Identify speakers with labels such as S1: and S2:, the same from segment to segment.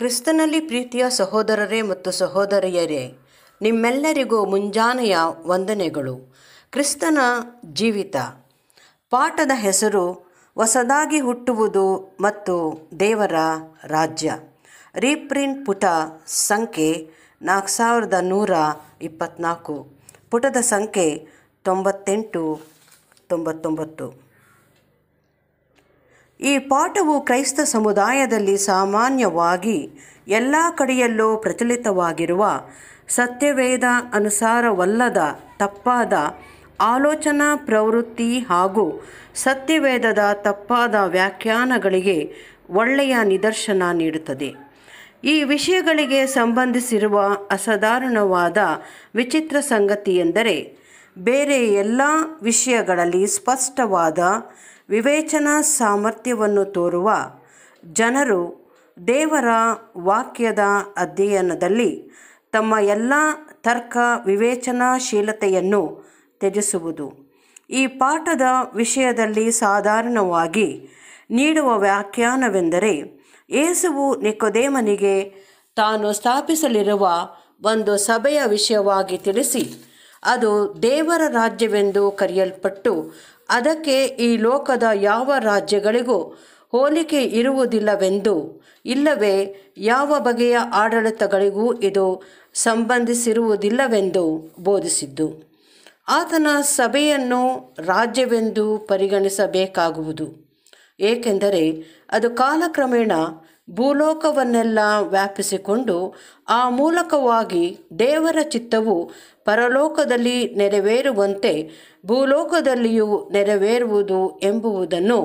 S1: ಕ್ರಿಸ್ತನಲ್ಲಿ ಪ್ರೀತಿಯ ಸಹೋದರರೇ ಮತ್ತು ಸಹೋದರಿಯರೇ ನಿಮ್ಮೆಲ್ಲರಿಗೂ ಮುಂಜಾನೆಯ ವಂದನೆಗಳು ಕ್ರಿಸ್ತನ ಜೀವಿತ ಪಾಠದ ಹೆಸರು ಹೊಸದಾಗಿ ಹುಟ್ಟುವುದು ಮತ್ತು ದೇವರ ರಾಜ್ಯ ರೀಪ್ರಿಂಟ್ ಪುಟ ಸಂಖ್ಯೆ ನಾಲ್ಕು ಸಾವಿರದ ನೂರ ಇಪ್ಪತ್ತ್ನಾಲ್ಕು ಪುಟದ ಸಂಖ್ಯೆ ತೊಂಬತ್ತೆಂಟು ತೊಂಬತ್ತೊಂಬತ್ತು ಈ ಪಾಠವು ಕ್ರೈಸ್ತ ಸಮುದಾಯದಲ್ಲಿ ಸಾಮಾನ್ಯವಾಗಿ ಎಲ್ಲ ಕಡೆಯಲ್ಲೂ ಪ್ರಚಲಿತವಾಗಿರುವ ಸತ್ಯವೇದ ಅನುಸಾರವಲ್ಲದ ತಪ್ಪಾದ ಆಲೋಚನಾ ಪ್ರವೃತ್ತಿ ಹಾಗೂ ಸತ್ಯವೇದದ ತಪ್ಪಾದ ವ್ಯಾಖ್ಯಾನಗಳಿಗೆ ಒಳ್ಳೆಯ ನಿದರ್ಶನ ನೀಡುತ್ತದೆ ಈ ವಿಷಯಗಳಿಗೆ ಸಂಬಂಧಿಸಿರುವ ಅಸಾಧಾರಣವಾದ ವಿಚಿತ್ರ ಸಂಗತಿ ಎಂದರೆ ಬೇರೆ ಎಲ್ಲ ವಿಷಯಗಳಲ್ಲಿ ಸ್ಪಷ್ಟವಾದ ವಿವೇಚನಾ ಸಾಮರ್ಥ್ಯವನ್ನು ತೋರುವ ಜನರು ದೇವರ ವಾಕ್ಯದ ಅಧ್ಯಯನದಲ್ಲಿ ತಮ್ಮ ಎಲ್ಲ ತರ್ಕ ವಿವೇಚನಾಶೀಲತೆಯನ್ನು ತ್ಯಜಿಸುವುದು ಈ ಪಾಠದ ವಿಷಯದಲ್ಲಿ ಸಾಧಾರಣವಾಗಿ ನೀಡುವ ವ್ಯಾಖ್ಯಾನವೆಂದರೆ ಏಸುವು ನಿಕೋದೇಮನಿಗೆ ತಾನು ಸ್ಥಾಪಿಸಲಿರುವ ಒಂದು ಸಭೆಯ ವಿಷಯವಾಗಿ ತಿಳಿಸಿ ಅದು ದೇವರ ರಾಜ್ಯವೆಂದು ಕರೆಯಲ್ಪಟ್ಟು ಅದಕ್ಕೆ ಈ ಲೋಕದ ಯಾವ ರಾಜ್ಯಗಳಿಗೂ ಹೋಲಿಕೆ ಇರುವುದಿಲ್ಲವೆಂದು ಇಲ್ಲವೇ ಯಾವ ಬಗೆಯ ಆಡಳಿತಗಳಿಗೂ ಇದು ಸಂಬಂಧಿಸಿರುವುದಿಲ್ಲವೆಂದು ಬೋಧಿಸಿದ್ದು ಆತನ ಸಭೆಯನ್ನು ರಾಜ್ಯವೆಂದು ಪರಿಗಣಿಸಬೇಕಾಗುವುದು ಏಕೆಂದರೆ ಅದು ಕಾಲಕ್ರಮೇಣ ಭೂಲೋಕವನ್ನೆಲ್ಲ ವ್ಯಾಪಿಸಿಕೊಂಡು ಆ ಮೂಲಕವಾಗಿ ದೇವರ ಚಿತ್ತವು ಪರಲೋಕದಲ್ಲಿ ನೆರವೇರುವಂತೆ ಭೂಲೋಕದಲ್ಲಿಯೂ ನೆರವೇರುವುದು ಎಂಬುವುದನ್ನು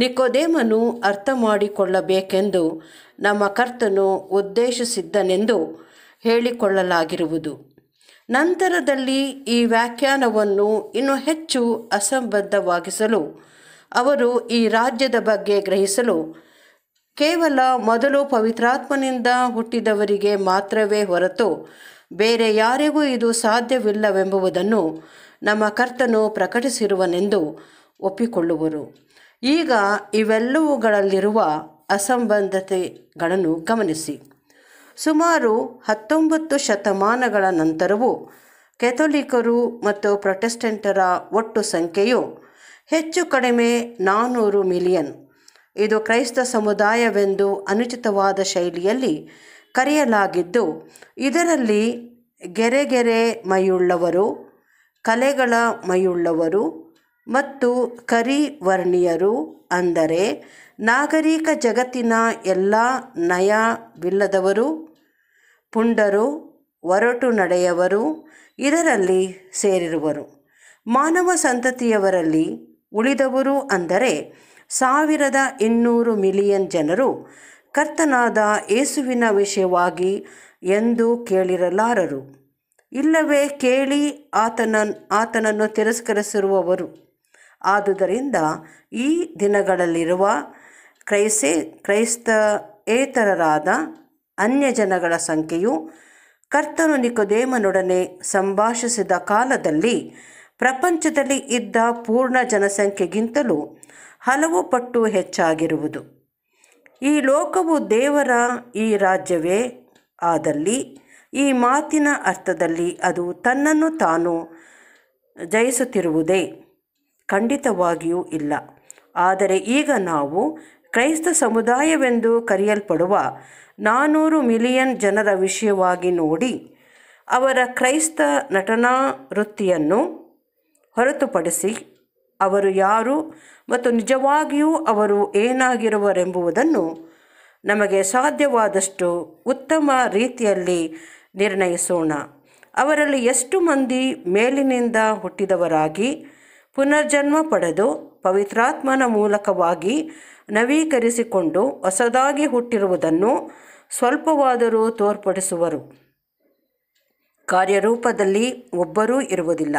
S1: ನಿಕೋದೇಮನು ಅರ್ಥ ಮಾಡಿಕೊಳ್ಳಬೇಕೆಂದು ನಮ್ಮ ಕರ್ತನು ಉದ್ದೇಶಿಸಿದ್ದನೆಂದು ಹೇಳಿಕೊಳ್ಳಲಾಗಿರುವುದು ನಂತರದಲ್ಲಿ ಈ ವ್ಯಾಖ್ಯಾನವನ್ನು ಇನ್ನೂ ಹೆಚ್ಚು ಅಸಂಬದ್ಧವಾಗಿಸಲು ಅವರು ಈ ರಾಜ್ಯದ ಬಗ್ಗೆ ಗ್ರಹಿಸಲು ಕೇವಲ ಮೊದಲು ಪವಿತ್ರಾತ್ಮನಿಂದ ಹುಟ್ಟಿದವರಿಗೆ ಮಾತ್ರವೇ ಹೊರತು ಬೇರೆ ಯಾರಿಗೂ ಇದು ಸಾಧ್ಯವಿಲ್ಲವೆಂಬುದನ್ನು ನಮ್ಮ ಕರ್ತನು ಪ್ರಕಟಿಸಿರುವನೆಂದು ಒಪ್ಪಿಕೊಳ್ಳುವರು ಈಗ ಇವೆಲ್ಲವುಗಳಲ್ಲಿರುವ ಅಸಂಬದ್ಧತೆಗಳನ್ನು ಗಮನಿಸಿ ಸುಮಾರು ಹತ್ತೊಂಬತ್ತು ಶತಮಾನಗಳ ನಂತರವೂ ಕೆಥೋಲಿಕರು ಮತ್ತು ಪ್ರೊಟೆಸ್ಟೆಂಟರ ಒಟ್ಟು ಸಂಖ್ಯೆಯು ಹೆಚ್ಚು ಕಡಿಮೆ ನಾನ್ನೂರು ಮಿಲಿಯನ್ ಇದು ಕ್ರೈಸ್ತ ಸಮುದಾಯವೆಂದು ಅನುಚಿತವಾದ ಶೈಲಿಯಲ್ಲಿ ಕರೆಯಲಾಗಿದ್ದು ಇದರಲ್ಲಿ ಗೆರೆಗೆರೆ ಮೈಯುಳ್ಳವರು ಕಲೆಗಳ ಮೈಯುಳ್ಳವರು ಮತ್ತು ಕರಿ ಅಂದರೆ ನಾಗರಿಕ ಜಗತ್ತಿನ ಎಲ್ಲ ನಯವಿಲ್ಲದವರು ಪುಂಡರು ಒರಟು ನಡೆಯವರು ಇದರಲ್ಲಿ ಸೇರಿರುವರು ಮಾನವ ಸಂತತಿಯವರಲ್ಲಿ ಉಳಿದವರು ಅಂದರೆ ಸಾವಿರದ ಇನ್ನೂರು ಮಿಲಿಯನ್ ಜನರು ಕರ್ತನಾದ ಯೇಸುವಿನ ವಿಷಯವಾಗಿ ಎಂದು ಕೇಳಿರಲಾರರು ಇಲ್ಲವೇ ಕೇಳಿ ಆತನ ಆತನನ್ನು ತಿರಸ್ಕರಿಸಿರುವವರು ಆದುದರಿಂದ ಈ ದಿನಗಳಲ್ಲಿರುವ ಕ್ರೈಸ್ತ ಏತರರಾದ ಅನ್ಯ ಜನಗಳ ಸಂಖ್ಯೆಯು ಕರ್ತನು ನಿಕೋದೇಮನೊಡನೆ ಸಂಭಾಷಿಸಿದ ಕಾಲದಲ್ಲಿ ಪ್ರಪಂಚದಲ್ಲಿ ಇದ್ದ ಪೂರ್ಣ ಜನಸಂಖ್ಯೆಗಿಂತಲೂ ಹಲವು ಪಟ್ಟು ಹೆಚ್ಚಾಗಿರುವುದು ಈ ಲೋಕವು ದೇವರ ಈ ರಾಜ್ಯವೇ ಆದಲ್ಲಿ ಈ ಮಾತಿನ ಅರ್ಥದಲ್ಲಿ ಅದು ತನ್ನನ್ನು ತಾನು ಜಯಿಸುತ್ತಿರುವುದೇ ಖಂಡಿತವಾಗಿಯೂ ಇಲ್ಲ ಆದರೆ ಈಗ ನಾವು ಕ್ರೈಸ್ತ ಸಮುದಾಯವೆಂದು ಕರೆಯಲ್ಪಡುವ ನಾನ್ನೂರು ಮಿಲಿಯನ್ ಜನರ ವಿಷಯವಾಗಿ ನೋಡಿ ಅವರ ಕ್ರೈಸ್ತ ನಟನಾ ವೃತ್ತಿಯನ್ನು ಹೊರತುಪಡಿಸಿ ಅವರು ಯಾರು ಮತ್ತು ನಿಜವಾಗಿಯೂ ಅವರು ಏನಾಗಿರುವರೆಂಬುವುದನ್ನು ನಮಗೆ ಸಾಧ್ಯವಾದಷ್ಟು ಉತ್ತಮ ರೀತಿಯಲ್ಲಿ ನಿರ್ಣಯಿಸೋಣ ಅವರಲ್ಲಿ ಎಷ್ಟು ಮಂದಿ ಮೇಲಿನಿಂದ ಹುಟ್ಟಿದವರಾಗಿ ಪುನರ್ಜನ್ಮ ಪಡೆದು ಪವಿತ್ರಾತ್ಮನ ಮೂಲಕವಾಗಿ ನವೀಕರಿಸಿಕೊಂಡು ಹೊಸದಾಗಿ ಹುಟ್ಟಿರುವುದನ್ನು ಸ್ವಲ್ಪವಾದರೂ ತೋರ್ಪಡಿಸುವರು ಕಾರ್ಯರೂಪದಲ್ಲಿ ಒಬ್ಬರೂ ಇರುವುದಿಲ್ಲ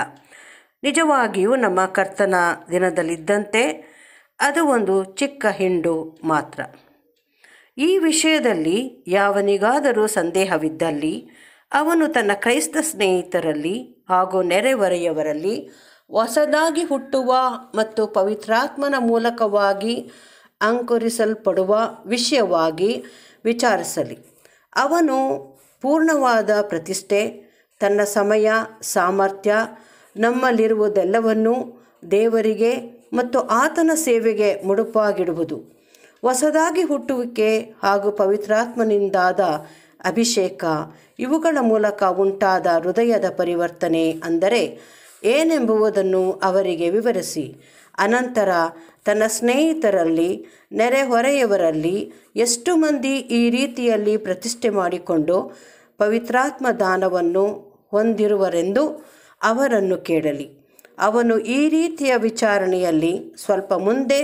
S1: ನಿಜವಾಗಿಯೂ ನಮ್ಮ ಕರ್ತನ ದಿನದಲ್ಲಿದ್ದಂತೆ ಅದು ಒಂದು ಚಿಕ್ಕ ಹಿಂಡು ಮಾತ್ರ ಈ ವಿಷಯದಲ್ಲಿ ಯಾವನಿಗಾದರೂ ಸಂದೇಹವಿದ್ದಲ್ಲಿ ಅವನು ತನ್ನ ಕ್ರೈಸ್ತ ಸ್ನೇಹಿತರಲ್ಲಿ ಹಾಗೂ ನೆರೆಹೊರೆಯವರಲ್ಲಿ ಹೊಸದಾಗಿ ಹುಟ್ಟುವ ಮತ್ತು ಪವಿತ್ರಾತ್ಮನ ಮೂಲಕವಾಗಿ ಅಂಕುರಿಸಲ್ಪಡುವ ವಿಷಯವಾಗಿ ವಿಚಾರಿಸಲಿ ಅವನು ಪೂರ್ಣವಾದ ಪ್ರತಿಷ್ಠೆ ತನ್ನ ಸಮಯ ಸಾಮರ್ಥ್ಯ ನಮ್ಮಲ್ಲಿರುವುದೆಲ್ಲವನ್ನೂ ದೇವರಿಗೆ ಮತ್ತು ಆತನ ಸೇವೆಗೆ ಮುಡುಪಾಗಿಡುವುದು ಹೊಸದಾಗಿ ಹುಟ್ಟುವಿಕೆ ಹಾಗೂ ಪವಿತ್ರಾತ್ಮನಿಂದಾದ ಅಭಿಷೇಕ ಇವುಗಳ ಮೂಲಕ ಉಂಟಾದ ಹೃದಯದ ಪರಿವರ್ತನೆ ಅಂದರೆ ಏನೆಂಬುವುದನ್ನು ಅವರಿಗೆ ವಿವರಿಸಿ ಅನಂತರ ತನ್ನ ಸ್ನೇಹಿತರಲ್ಲಿ ನೆರೆಹೊರೆಯವರಲ್ಲಿ ಎಷ್ಟು ಮಂದಿ ಈ ರೀತಿಯಲ್ಲಿ ಪ್ರತಿಷ್ಠೆ ಮಾಡಿಕೊಂಡು ಪವಿತ್ರಾತ್ಮ ದಾನವನ್ನು ಹೊಂದಿರುವರೆಂದು ಅವರನ್ನು ಕೇಳಲಿ ಅವನು ಈ ರೀತಿಯ ವಿಚಾರಣೆಯಲ್ಲಿ ಸ್ವಲ್ಪ ಮುಂದೆ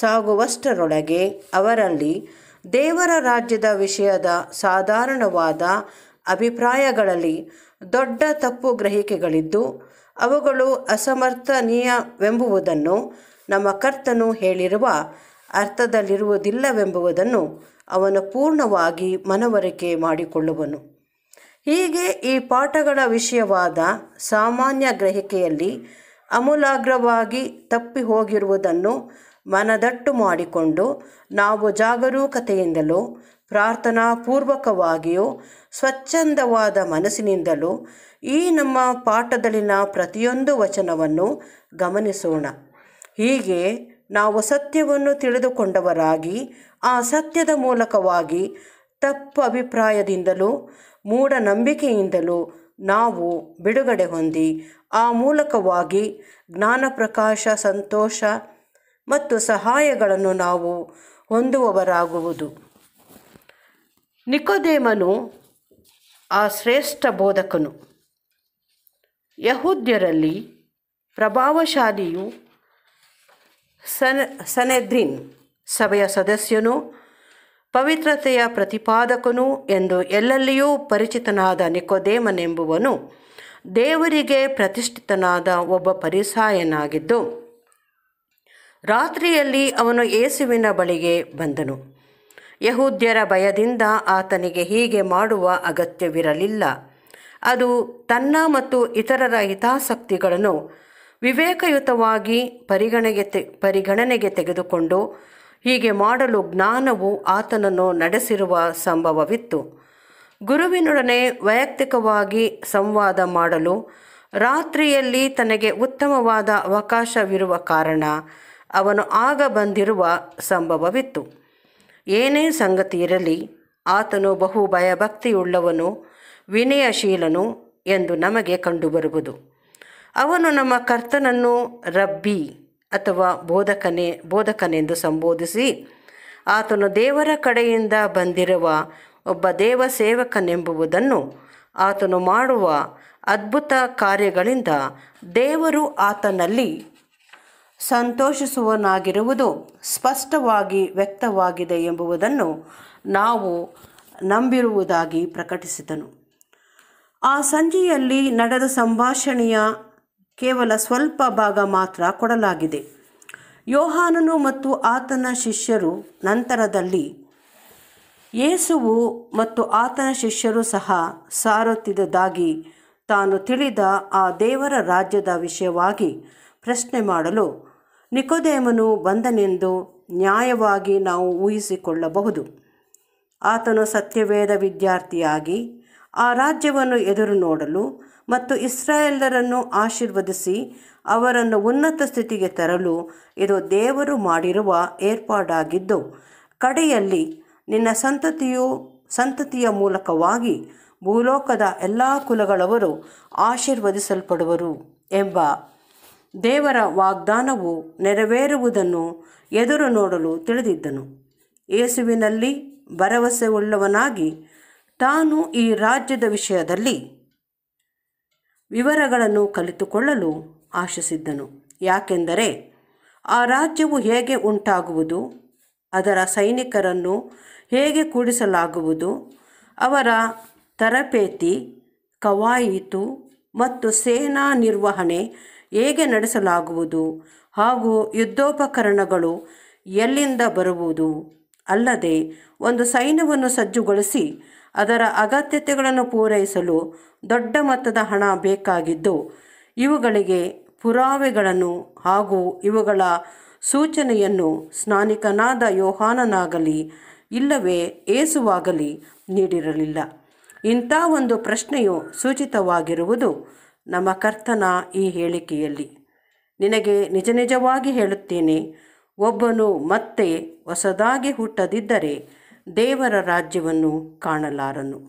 S1: ಸಾಗುವಷ್ಟರೊಳಗೆ ಅವರಲ್ಲಿ ದೇವರ ರಾಜ್ಯದ ವಿಷಯದ ಸಾಧಾರಣವಾದ ಅಭಿಪ್ರಾಯಗಳಲ್ಲಿ ದೊಡ್ಡ ತಪ್ಪು ಗ್ರಹಿಕೆಗಳಿದ್ದು ಅವುಗಳು ಅಸಮರ್ಥನೀಯವೆಂಬುವುದನ್ನು ನಮ್ಮ ಕರ್ತನು ಹೇಳಿರುವ ಅರ್ಥದಲ್ಲಿರುವುದಿಲ್ಲವೆಂಬುವುದನ್ನು ಅವನು ಪೂರ್ಣವಾಗಿ ಮನವರಿಕೆ ಮಾಡಿಕೊಳ್ಳುವನು ಹೀಗೆ ಈ ಪಾಠಗಳ ವಿಷಯವಾದ ಸಾಮಾನ್ಯ ಗ್ರಹಿಕೆಯಲ್ಲಿ ಅಮೂಲಾಗ್ರವಾಗಿ ತಪ್ಪಿ ಹೋಗಿರುವುದನ್ನು ಮನದಟ್ಟು ಮಾಡಿಕೊಂಡು ನಾವು ಜಾಗರೂಕತೆಯಿಂದಲೂ ಪ್ರಾರ್ಥನಾ ಸ್ವಚ್ಛಂದವಾದ ಮನಸ್ಸಿನಿಂದಲೂ ಈ ನಮ್ಮ ಪಾಠದಲ್ಲಿನ ಪ್ರತಿಯೊಂದು ವಚನವನ್ನು ಗಮನಿಸೋಣ ಹೀಗೆ ನಾವು ಸತ್ಯವನ್ನು ತಿಳಿದುಕೊಂಡವರಾಗಿ ಆ ಸತ್ಯದ ಮೂಲಕವಾಗಿ ತಪ್ಪು ಅಭಿಪ್ರಾಯದಿಂದಲೂ ಮೂಢನಂಬಿಕೆಯಿಂದಲೂ ನಾವು ಬಿಡುಗಡೆ ಹೊಂದಿ ಆ ಮೂಲಕವಾಗಿ ಜ್ಞಾನ ಪ್ರಕಾಶ ಸಂತೋಷ ಮತ್ತು ಸಹಾಯಗಳನ್ನು ನಾವು ಹೊಂದುವವರಾಗುವುದು ನಿಕೋದೇಮನು ಆ ಶ್ರೇಷ್ಠ ಬೋಧಕನು ಯಹೂದ್ಯರಲ್ಲಿ ಪ್ರಭಾವಶಾಲಿಯು ಸನ್ ಸನೆದ್ರಿನ್ ಸಭೆಯ ಸದಸ್ಯನು ಪವಿತ್ರತೆಯ ಪ್ರತಿಪಾದಕನು ಎಂದು ಎಲ್ಲೆಲ್ಲಿಯೂ ಪರಿಚಿತನಾದ ನಿಕೋದೇಮನೆಂಬುವನು ದೇವರಿಗೆ ಪ್ರತಿಷ್ಠಿತನಾದ ಒಬ್ಬ ಪರಿಸಾಯನಾಗಿದ್ದು ರಾತ್ರಿಯಲ್ಲಿ ಅವನು ಯೇಸುವಿನ ಬಳಿಗೆ ಬಂದನು ಯಹೂದ್ಯರ ಭಯದಿಂದ ಆತನಿಗೆ ಹೀಗೆ ಮಾಡುವ ಅಗತ್ಯವಿರಲಿಲ್ಲ ಅದು ತನ್ನ ಮತ್ತು ಇತರರ ಹಿತಾಸಕ್ತಿಗಳನ್ನು ವಿವೇಕಯುತವಾಗಿ ಪರಿಗಣೆಗೆ ಪರಿಗಣನೆಗೆ ತೆಗೆದುಕೊಂಡು ಹೀಗೆ ಮಾಡಲು ಜ್ಞಾನವು ಆತನನ್ನು ನಡೆಸಿರುವ ಸಂಭವವಿತ್ತು ಗುರುವಿನೊಡನೆ ವೈಯಕ್ತಿಕವಾಗಿ ಸಂವಾದ ಮಾಡಲು ರಾತ್ರಿಯಲ್ಲಿ ತನಗೆ ಉತ್ತಮವಾದ ಅವಕಾಶವಿರುವ ಕಾರಣ ಅವನು ಆಗ ಬಂದಿರುವ ಸಂಭವವಿತ್ತು ಏನೇ ಸಂಗತಿ ಇರಲಿ ಆತನು ಬಹು ಭಯಭಕ್ತಿಯುಳ್ಳವನು ವಿನಯಶೀಲನು ಎಂದು ನಮಗೆ ಕಂಡುಬರುವುದು ಅವನು ನಮ್ಮ ಕರ್ತನನ್ನು ರಬ್ಬಿ ಅಥವಾ ಬೋಧಕನೇ ಬೋಧಕನೆಂದು ಸಂಬೋಧಿಸಿ ಆತನು ದೇವರ ಕಡೆಯಿಂದ ಬಂದಿರುವ ಒಬ್ಬ ದೇವ ಸೇವಕನೆಂಬುವುದನ್ನು ಆತನು ಮಾಡುವ ಅದ್ಭುತ ಕಾರ್ಯಗಳಿಂದ ದೇವರು ಆತನಲ್ಲಿ ಸಂತೋಷಿಸುವನಾಗಿರುವುದು ಸ್ಪಷ್ಟವಾಗಿ ವ್ಯಕ್ತವಾಗಿದೆ ಎಂಬುದನ್ನು ನಾವು ನಂಬಿರುವುದಾಗಿ ಪ್ರಕಟಿಸಿದನು ಆ ಸಂಜೆಯಲ್ಲಿ ನಡೆದ ಸಂಭಾಷಣೆಯ ಕೇವಲ ಸ್ವಲ್ಪ ಭಾಗ ಮಾತ್ರ ಕೊಡಲಾಗಿದೆ ಯೋಹಾನನು ಮತ್ತು ಆತನ ಶಿಷ್ಯರು ನಂತರದಲ್ಲಿ ಯೇಸುವು ಮತ್ತು ಆತನ ಶಿಷ್ಯರು ಸಹ ಸಾರುತ್ತಿದ್ದಾಗಿ ತಾನು ತಿಳಿದ ಆ ದೇವರ ರಾಜ್ಯದ ವಿಷಯವಾಗಿ ಪ್ರಶ್ನೆ ಮಾಡಲು ನಿಕೋದೇಮನು ಬಂದನೆಂದು ನ್ಯಾಯವಾಗಿ ನಾವು ಊಹಿಸಿಕೊಳ್ಳಬಹುದು ಆತನು ಸತ್ಯವೇದ ವಿದ್ಯಾರ್ಥಿಯಾಗಿ ಆ ರಾಜ್ಯವನ್ನು ಎದುರು ನೋಡಲು ಮತ್ತು ಇಸ್ರಾಯೇಲರನ್ನು ಆಶೀರ್ವದಿಸಿ ಅವರನ್ನು ಉನ್ನತ ಸ್ಥಿತಿಗೆ ತರಲು ಇದು ದೇವರು ಮಾಡಿರುವ ಏರ್ಪಾಡಾಗಿದ್ದು ಕಡೆಯಲ್ಲಿ ನಿನ್ನ ಸಂತತಿಯು ಸಂತತಿಯ ಮೂಲಕವಾಗಿ ಭೂಲೋಕದ ಎಲ್ಲ ಕುಲಗಳವರು ಆಶೀರ್ವದಿಸಲ್ಪಡುವರು ಎಂಬ ದೇವರ ವಾಗ್ದಾನವು ನೆರವೇರುವುದನ್ನು ಎದುರು ನೋಡಲು ತಿಳಿದಿದ್ದನು ಯೇಸುವಿನಲ್ಲಿ ಭರವಸೆ ಉಳ್ಳವನಾಗಿ ತಾನು ಈ ರಾಜ್ಯದ ವಿಷಯದಲ್ಲಿ ವಿವರಗಳನ್ನು ಕಲಿತುಕೊಳ್ಳಲು ಆಶಿಸಿದ್ದನು ಯಾಕೆಂದರೆ ಆ ರಾಜ್ಯವು ಹೇಗೆ ಉಂಟಾಗುವುದು ಅದರ ಸೈನಿಕರನ್ನು ಹೇಗೆ ಕೂಡಿಸಲಾಗುವುದು ಅವರ ತರಬೇತಿ ಕವಾಯಿತು ಮತ್ತು ಸೇನಾ ನಿರ್ವಹಣೆ ಹೇಗೆ ನಡೆಸಲಾಗುವುದು ಹಾಗೂ ಯುದ್ಧೋಪಕರಣಗಳು ಎಲ್ಲಿಂದ ಬರುವುದು ಅಲ್ಲದೆ ಒಂದು ಸೈನ್ಯವನ್ನು ಸಜ್ಜುಗೊಳಿಸಿ ಅದರ ಅಗತ್ಯತೆಗಳನ್ನು ಪೂರೈಸಲು ದೊಡ್ಡ ಮೊತ್ತದ ಹಣ ಬೇಕಾಗಿದ್ದು ಇವುಗಳಿಗೆ ಪುರಾವೆಗಳನ್ನು ಹಾಗೂ ಇವುಗಳ ಸೂಚನೆಯನ್ನು ಸ್ನಾನಿಕನಾದ ಯೋಹಾನನಾಗಲಿ ಇಲ್ಲವೇ ಏಸುವಾಗಲಿ ನೀಡಿರಲಿಲ್ಲ ಇಂಥ ಒಂದು ಪ್ರಶ್ನೆಯು ಸೂಚಿತವಾಗಿರುವುದು ನಮ್ಮ ಕರ್ತನ ಈ ಹೇಳಿಕೆಯಲ್ಲಿ ನಿನಗೆ ನಿಜ ನಿಜವಾಗಿ ಹೇಳುತ್ತೇನೆ ಒಬ್ಬನು ಮತ್ತೆ ಹೊಸದಾಗಿ ಹುಟ್ಟದಿದ್ದರೆ ದೇವರ ರಾಜ್ಯವನ್ನು ಕಾಣಲಾರನು